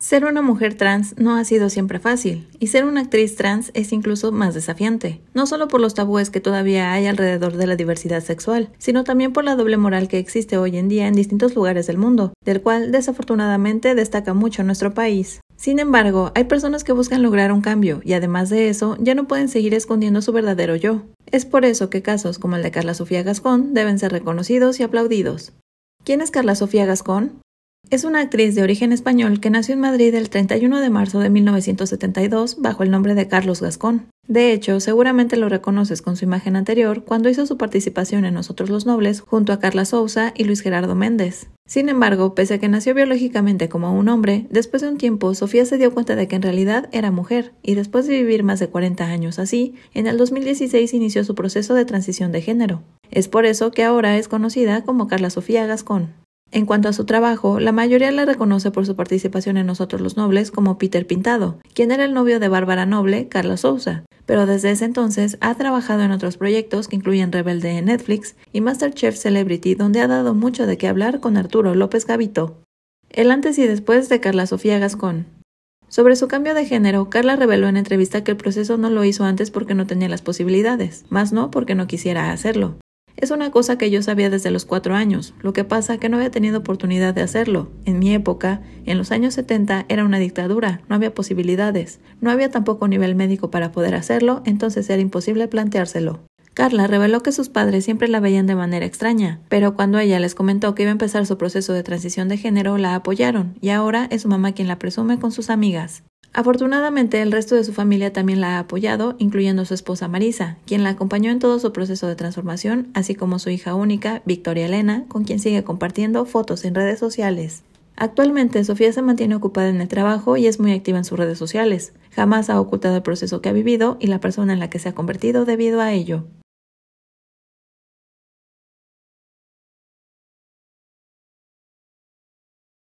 Ser una mujer trans no ha sido siempre fácil, y ser una actriz trans es incluso más desafiante, no solo por los tabúes que todavía hay alrededor de la diversidad sexual, sino también por la doble moral que existe hoy en día en distintos lugares del mundo, del cual desafortunadamente destaca mucho nuestro país. Sin embargo, hay personas que buscan lograr un cambio y además de eso, ya no pueden seguir escondiendo su verdadero yo. Es por eso que casos como el de Carla Sofía Gascón deben ser reconocidos y aplaudidos. ¿Quién es Carla Sofía Gascón? Es una actriz de origen español que nació en Madrid el 31 de marzo de 1972 bajo el nombre de Carlos Gascón. De hecho, seguramente lo reconoces con su imagen anterior cuando hizo su participación en Nosotros los Nobles junto a Carla Sousa y Luis Gerardo Méndez. Sin embargo, pese a que nació biológicamente como un hombre, después de un tiempo Sofía se dio cuenta de que en realidad era mujer, y después de vivir más de 40 años así, en el 2016 inició su proceso de transición de género. Es por eso que ahora es conocida como Carla Sofía Gascón. En cuanto a su trabajo, la mayoría le reconoce por su participación en Nosotros los Nobles como Peter Pintado, quien era el novio de Bárbara Noble, Carla Souza, pero desde ese entonces ha trabajado en otros proyectos que incluyen Rebelde en Netflix y Masterchef Celebrity, donde ha dado mucho de qué hablar con Arturo López Gavito. El antes y después de Carla Sofía Gascón. Sobre su cambio de género, Carla reveló en entrevista que el proceso no lo hizo antes porque no tenía las posibilidades, más no porque no quisiera hacerlo. Es una cosa que yo sabía desde los cuatro años, lo que pasa que no había tenido oportunidad de hacerlo. En mi época, en los años 70, era una dictadura, no había posibilidades, no había tampoco nivel médico para poder hacerlo, entonces era imposible planteárselo. Carla reveló que sus padres siempre la veían de manera extraña, pero cuando ella les comentó que iba a empezar su proceso de transición de género, la apoyaron, y ahora es su mamá quien la presume con sus amigas. Afortunadamente, el resto de su familia también la ha apoyado, incluyendo su esposa Marisa, quien la acompañó en todo su proceso de transformación, así como su hija única, Victoria Elena, con quien sigue compartiendo fotos en redes sociales. Actualmente, Sofía se mantiene ocupada en el trabajo y es muy activa en sus redes sociales. Jamás ha ocultado el proceso que ha vivido y la persona en la que se ha convertido debido a ello.